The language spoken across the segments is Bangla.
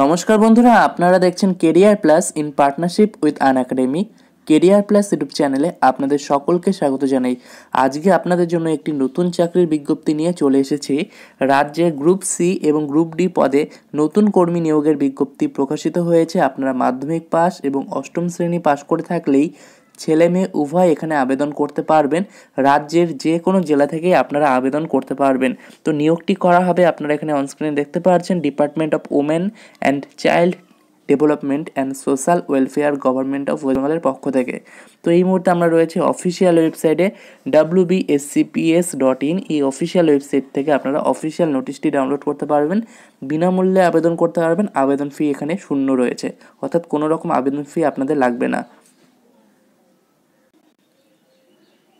নমস্কার বন্ধুরা আপনারা দেখছেন career plus in partnership with Unacademy career plus YouTube চ্যানেলে আপনাদের সকলকে স্বাগত জানাই আজকে আপনাদের জন্য একটি নতুন চাকরির বিজ্ঞপ্তি নিয়ে চলে এসেছি রাজ্যে গ্রুপ সি এবং গ্রুপ ডি পদে নতুন কর্মী নিয়োগের বিজ্ঞপ্তি প্রকাশিত হয়েছে আপনারা মাধ্যমিক পাস এবং অষ্টম শ্রেণী পাশ করে থাকলেই ছেলে মেয়ে উভয় এখানে আবেদন করতে পারবেন রাজ্যের যে কোনো জেলা থেকে আপনারা আবেদন করতে পারবেন তো নিয়োগটি করা হবে আপনারা এখানে অনস্ক্রিনে দেখতে পারছেন department of women and child development and social welfare government of West বেঙ্গলের পক্ষ থেকে তো এই মুহূর্তে আমরা রয়েছে অফিসিয়াল ওয়েবসাইটে ডাব্লু বিএসসিপিএস ডট ইন এই অফিসিয়াল ওয়েবসাইট থেকে আপনারা অফিসিয়াল নোটিশটি ডাউনলোড করতে পারবেন বিনামূল্যে আবেদন করতে পারবেন আবেদন ফি এখানে শূন্য রয়েছে অর্থাৎ কোনো রকম আবেদন ফি আপনাদের লাগবে না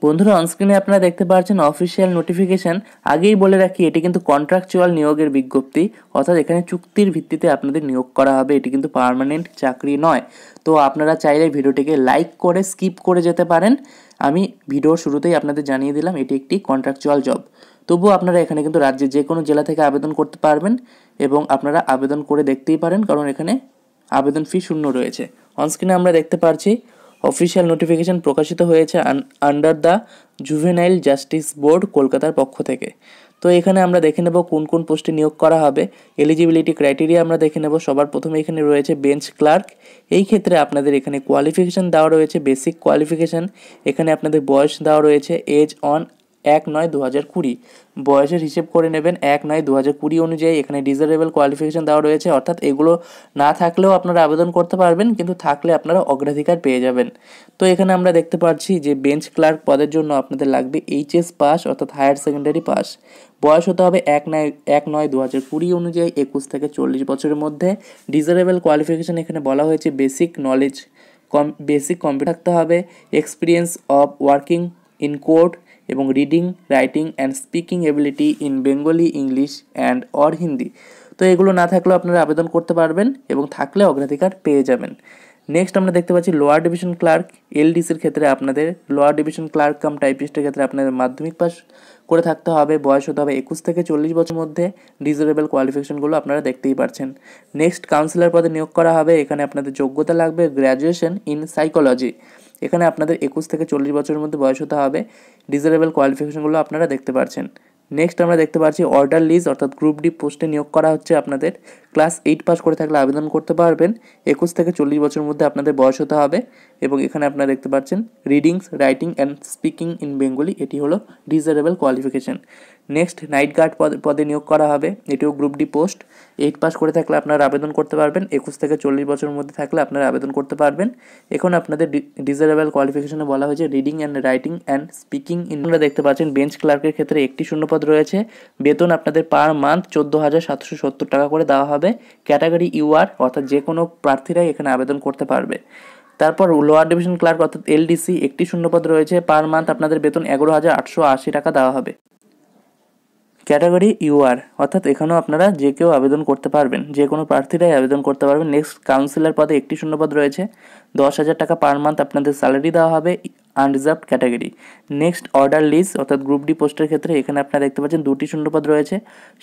বন্ধুরা অনস্ক্রিনে আপনারা দেখতে পাচ্ছেন অফিসিয়াল নোটিফিকেশান আগেই বলে রাখি এটি কিন্তু কন্ট্রাকচুয়াল নিয়োগের বিজ্ঞপ্তি অর্থাৎ এখানে চুক্তির ভিত্তিতে আপনাদের নিয়োগ করা হবে এটি কিন্তু পারমানেন্ট চাকরি নয় তো আপনারা চাইলে ভিডিওটিকে লাইক করে স্কিপ করে যেতে পারেন আমি ভিডিওর শুরুতেই আপনাদের জানিয়ে দিলাম এটি একটি কন্ট্রাকচুয়াল জব তবুও আপনারা এখানে কিন্তু রাজ্যের যে কোনো জেলা থেকে আবেদন করতে পারবেন এবং আপনারা আবেদন করে দেখতেই পারেন কারণ এখানে আবেদন ফি শূন্য রয়েছে অনস্ক্রিনে আমরা দেখতে পারছি অফিসিয়াল নোটিফিকেশন প্রকাশিত হয়েছে under the juvenile justice board কলকাতার পক্ষ থেকে তো এখানে আমরা দেখে নেব কোন কোন পোস্টে নিয়োগ করা হবে এলিজিবিলিটি ক্রাইটেরিয়া আমরা দেখে নেব সবার প্রথমে এখানে রয়েছে বেঞ্চ ক্লার্ক এই ক্ষেত্রে আপনাদের এখানে কোয়ালিফিকেশান দেওয়া রয়েছে বেসিক কোয়ালিফিকেশান এখানে আপনাদের বয়স দেওয়া রয়েছে এজ অন এক নয় দু হাজার কুড়ি বয়সের হিসেব করে নেবেন এক নয় দু হাজার কুড়ি অনুযায়ী এখানে ডিজারেবল কোয়ালিফিকেশান দেওয়া রয়েছে অর্থাৎ এগুলো না থাকলেও আপনারা আবেদন করতে পারবেন কিন্তু থাকলে আপনারা অগ্রাধিকার পেয়ে যাবেন তো এখানে আমরা দেখতে পাচ্ছি যে বেঞ্চ ক্লার্ক পদের জন্য আপনাদের লাগবে এইচএস পাস অর্থাৎ হায়ার সেকেন্ডারি পাস বয়স হতে হবে এক নয় এক নয় দু হাজার কুড়ি অনুযায়ী একুশ থেকে চল্লিশ বছরের মধ্যে ডিজারেবল কোয়ালিফিকেশান এখানে বলা হয়েছে বেসিক নলেজ কম বেসিক কম্পিউটার থাকতে হবে experience of working in court এবং reading writing and speaking ability in Bengali English and or Hindi তো এগুলো না থাকলেও আপনারা আবেদন করতে পারবেন এবং থাকলে অগ্রাধিকার পেয়ে যাবেন নেক্সট আমরা দেখতে পাচ্ছি লোয়ার ডিভিশন ক্লার্ক এলডিসির ক্ষেত্রে আপনাদের লোয়ার ডিভিশন ক্লার্ক কাম টাইপিস্টের ক্ষেত্রে আপনাদের মাধ্যমিক পাস করে থাকতে হবে বয়স হতে হবে একুশ থেকে চল্লিশ বছর মধ্যে ডিজারেবল কোয়ালিফিকেশনগুলো আপনারা দেখতেই পাচ্ছেন নেক্সট কাউন্সিলর পদে নিয়োগ করা হবে এখানে আপনাদের যোগ্যতা লাগবে গ্র্যাজুয়েশন ইন সাইকোলজি এখানে আপনাদের একুশ থেকে চল্লিশ বছরের মধ্যে বয়স হতে হবে ডিজারেবল কোয়ালিফিকেশনগুলো আপনারা দেখতে পাচ্ছেন নেক্সট আমরা দেখতে পাচ্ছি অর্ডার লিস্ট অর্থাৎ গ্রুপ ডি পোস্টে নিয়োগ করা হচ্ছে আপনাদের ক্লাস এইট পাস করে থাকলে আবেদন করতে পারবেন একুশ থেকে চল্লিশ বছরের মধ্যে আপনাদের বয়স হতে হবে এবং এখানে আপনারা দেখতে পাচ্ছেন readings writing and speaking in Bengali এটি হলো desirable qualification next night guard পদে নিয়োগ করা হবে এটিও group D post eight pass করে থাকলে আপনারা আবেদন করতে পারবেন একুশ থেকে চল্লিশ বছরের মধ্যে থাকলে আপনারা আবেদন করতে পারবেন এখন আপনাদের ডিজারেবল কোয়ালিফিকেশানে বলা হয়েছে reading and writing and speaking in আপনারা দেখতে পাচ্ছেন বেঞ্চ ক্লার্কের ক্ষেত্রে একটি শূন্যপদ রয়েছে বেতন আপনাদের পার মান্থ চোদ্দো হাজার সাতশো সত্তর টাকা করে দেওয়া হবে ক্যাটাগরি ইউআর অর্থাৎ যে কোনো প্রার্থীরাই এখানে আবেদন করতে পারবে তারপর লোয়ার ডিভিশন ক্লার্ক অর্থাৎ এলডিসি একটি শূন্যপদ রয়েছে পার মান্থ আপনাদের বেতন এগারো হাজার আটশো আশি টাকা দেওয়া হবে ক্যাটাগরি ইউআর অর্থাৎ এখানেও আপনারা যে কেউ আবেদন করতে পারবেন যে কোনো প্রার্থীরাই আবেদন করতে পারবেন নেক্সট কাউন্সিলর পদে একটি শূন্যপদ রয়েছে দশ হাজার টাকা পার মান্থ আপনাদের স্যালারি দেওয়া হবে unreserved category next order list অর্থাৎ গ্রুপ ডি পোস্টের ক্ষেত্রে এখানে আপনারা দেখতে পাচ্ছেন দুটি শূন্যপদ রয়েছে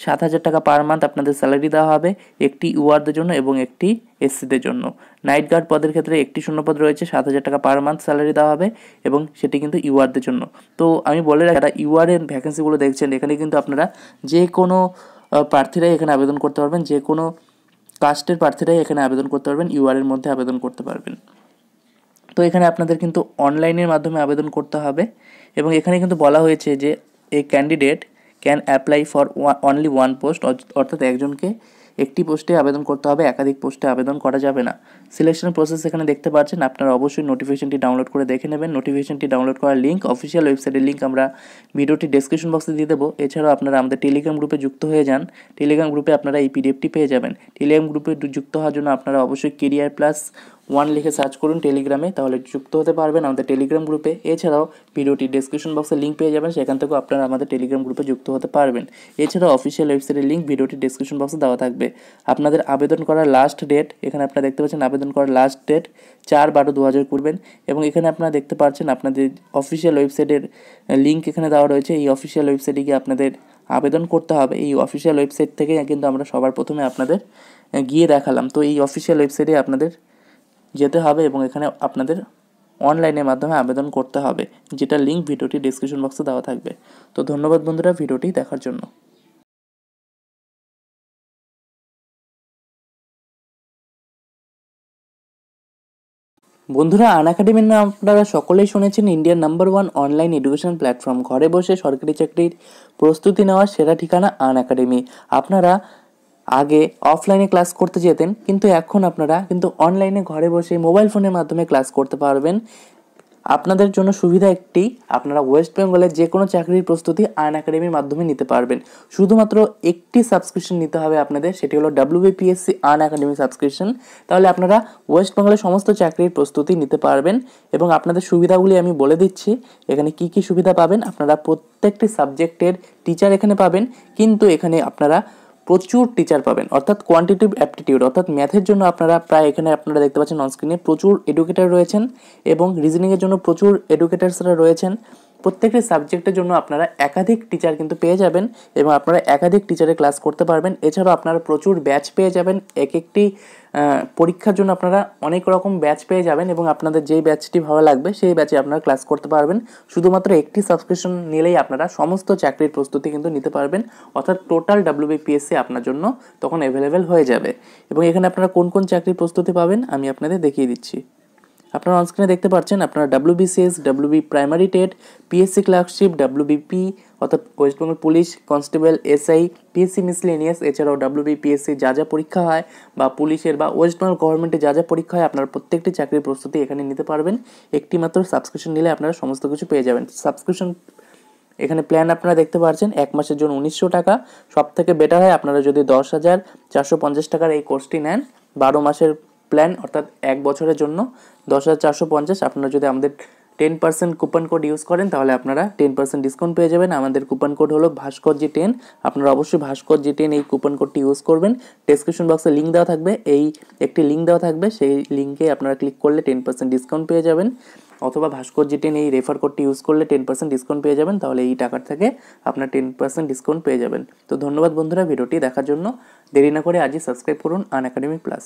সাত হাজার টাকা পার মান্থ আপনাদের স্যালারি দেওয়া হবে একটি ইউআরদের জন্য এবং একটি এসসিদের জন্য নাইট গার্ড পদের ক্ষেত্রে একটি শূন্যপদ রয়েছে সাত হাজার টাকা পার মান্থ স্যালারি দেওয়া হবে এবং সেটি কিন্তু ইউআরদের জন্য তো আমি বলে রাখি যারা এর ভ্যাকেন্সিগুলো দেখছেন এখানে কিন্তু আপনারা যে কোনো প্রার্থীরাই এখানে আবেদন করতে পারবেন যে কোনো কাস্টের প্রার্থীরাই এখানে আবেদন করতে পারবেন ইউআরের মধ্যে আবেদন করতে পারবেন তো এখানে আপনাদের কিন্তু অনলাইনের মাধ্যমে আবেদন করতে হবে এবং এখানে কিন্তু বলা হয়েছে যে a candidate can apply for only one post অর্থাৎ একজনকে একটি পোস্টে আবেদন করতে হবে একাধিক পোস্টে আবেদন করা যাবে না সিলেকশন প্রসেস এখানে দেখতে পাচ্ছেন আপনারা অবশ্যই নোটিফিকেশনটি ডাউনলোড করে দেখে নেবেন নোটিফিকেশনটি ডাউনলোড করার লিঙ্ক অফিসিয়াল ওয়েবসাইটের লিঙ্ক আমরা ভিডিওটি ডেসক্রিপশন বক্সে দিয়ে দেবো এছাড়াও আপনারা আমাদের টেলিগ্রাম গ্রুপে যুক্ত হয়ে যান টেলিগ্রাম গ্রুপে আপনারা এই পিডিএফটি পেয়ে যাবেন টেলিগ্রাম গ্রুপে যুক্ত হওয়ার জন্য আপনারা অবশ্যই কেরিয়ার প্লাস ওয়ান লিখে সার্চ করুন টেলিগ্রামে তাহলে যুক্ত হতে পারবেন আমাদের টেলিগ্রাম গ্রুপে এছাড়াও ভিডিওটি ডিসক্রিপশন বক্সে লিঙ্ক পেয়ে যাবেন সেখান থেকেও আপনারা আমাদের টেলিগ্রাম গ্রুপে যুক্ত হতে পারবেন এছাড়াও অফিসিয়াল ওয়েবসাইটের লিঙ্ক ভিডিওটি ডিসক্রিপশন বক্সে দেওয়া থাকবে থাকবে আপনাদের আবেদন করার লাস্ট ডেট এখানে আপনারা দেখতে পাচ্ছেন আবেদন করার লাস্ট ডেট চার বারো দু হাজার করবেন এবং এখানে আপনারা দেখতে পাচ্ছেন আপনাদের অফিসিয়াল ওয়েবসাইটের লিঙ্ক এখানে দেওয়া রয়েছে এই অফিসিয়াল ওয়েবসাইটে গিয়ে আপনাদের আবেদন করতে হবে এই অফিসিয়াল ওয়েবসাইট থেকে কিন্তু আমরা সবার প্রথমে আপনাদের গিয়ে দেখালাম তো এই অফিসিয়াল ওয়েবসাইটে আপনাদের যেতে হবে এবং এখানে আপনাদের অনলাইনের মাধ্যমে আবেদন করতে হবে যেটা লিঙ্ক ভিডিওটি ডিসক্রিপশন বক্সে দেওয়া থাকবে তো ধন্যবাদ বন্ধুরা ভিডিওটি দেখার জন্য বন্ধুরা আন একাডেমির নাম আপনারা সকলেই শুনেছেন ইন্ডিয়ার number one online education platform ঘরে বসে সরকারি চাকরির প্রস্তুতি নেওয়ার সেরা ঠিকানা আন একাডেমি আপনারা আগে অফলাইনে ক্লাস করতে যেতেন কিন্তু এখন আপনারা কিন্তু অনলাইনে ঘরে বসে মোবাইল ফোনের মাধ্যমে ক্লাস করতে পারবেন আপনাদের জন্য সুবিধা একটি আপনারা ওয়েস্ট বেঙ্গলে যে কোনো চাকরির প্রস্তুতি আয়ন একাডেমির মাধ্যমে নিতে পারবেন শুধুমাত্র একটি সাবস্ক্রিপশন নিতে হবে আপনাদের সেটি হলো ডাব্লিউবিপিএসসি আয়ন একাডেমি সাবস্ক্রিপশন তাহলে আপনারা ওয়েস্ট বেঙ্গলের সমস্ত চাকরির প্রস্তুতি নিতে পারবেন এবং আপনাদের সুবিধাগুলি আমি বলে দিচ্ছি এখানে কি কি সুবিধা পাবেন আপনারা প্রত্যেকটি সাবজেক্টের টিচার এখানে পাবেন কিন্তু এখানে আপনারা প্রচুর টিচার পাবেন অর্থাৎ কোয়ান্টিটিভ অ্যাপটিটিউড অর্থাৎ ম্যাথের জন্য আপনারা প্রায় এখানে আপনারা দেখতে পাচ্ছেন অনস্ক্রিনে প্রচুর এডুকেটার রয়েছেন এবং রিজনিংয়ের জন্য প্রচুর এডুকেটার্সরা রয়েছেন প্রত্যেকটি সাবজেক্টের জন্য আপনারা একাধিক টিচার কিন্তু পেয়ে যাবেন এবং আপনারা একাধিক টিচারে ক্লাস করতে পারবেন এছাড়াও আপনারা প্রচুর ব্যাচ পেয়ে যাবেন এক একটি পরীক্ষার জন্য আপনারা অনেক রকম ব্যাচ পেয়ে যাবেন এবং আপনাদের যেই ব্যাচটি ভালো লাগবে সেই ব্যাচে আপনারা ক্লাস করতে পারবেন শুধুমাত্র একটি সাবস্ক্রিপশন নিলেই আপনারা সমস্ত চাকরির প্রস্তুতি কিন্তু নিতে পারবেন অর্থাৎ টোটাল ডাব্লিউবিপিএসসি আপনার জন্য তখন অ্যাভেলেবেল হয়ে যাবে এবং এখানে আপনারা কোন কোন চাকরির প্রস্তুতি পাবেন আমি আপনাদের দেখিয়ে দিচ্ছি আপনারা অনস্ক্রিনে দেখতে পাচ্ছেন আপনারা WBCS B primary TET PSC clerkship WBP অর্থাৎ West Bengal police constable SI PSC miscellaneous এছাড়াও বি পিএসসি যা যা পরীক্ষা হয় বা পুলিশের বা ওয়েস্টবেঙ্গল গভর্নমেন্টে যা যা পরীক্ষা হয় আপনার প্রত্যেকটি চাকরির প্রস্তুতি এখানে নিতে পারবেন একটি মাত্র সাবস্ক্রিপশন নিলে আপনারা সমস্ত কিছু পেয়ে যাবেন সাবস্ক্রিপশন এখানে প্ল্যান আপনারা দেখতে পাচ্ছেন এক মাসের জন্য উনিশশো টাকা সব থেকে বেটার হয় আপনারা যদি দশ হাজার চারশো পঞ্চাশ টাকার এই কোর্সটি নেন বারো মাসের প্ল্যান অর্থাৎ এক বছরের জন্য দশ হাজার চারশো পঞ্চাশ আপনারা যদি আমাদের ten percent coupon code use করেন তাহলে আপনারা টেন পার্সেন্ট ডিসকাউন্ট পেয়ে যাবেন আমাদের কুপন কোড হলো ভাস্কর ভাস্করজি টেন আপনারা অবশ্যই ভাস্কর ভাস্করজি টেন এই কুপন কোডটি ইউজ করবেন ডেসক্রিপশন বক্সে লিঙ্ক দেওয়া থাকবে এই একটি লিঙ্ক দেওয়া থাকবে সেই লিঙ্কে আপনারা ক্লিক করলে টেন পার্সেন্ট ডিসকাউন্ট পেয়ে যাবেন অথবা ভাস্কর ভাস্করজি টেন এই রেফার কোডটি ইউজ করলে টেন পার্সেন্ট ডিসকাউন্ট পেয়ে যাবেন তাহলে এই টাকার থেকে আপনার টেন পার্সেন্ট ডিসকাউন্ট পেয়ে যাবেন তো ধন্যবাদ বন্ধুরা ভিডিওটি দেখার জন্য দেরি না করে আজই সাবস্ক্রাইব করুন আন একাডেমি প্লাস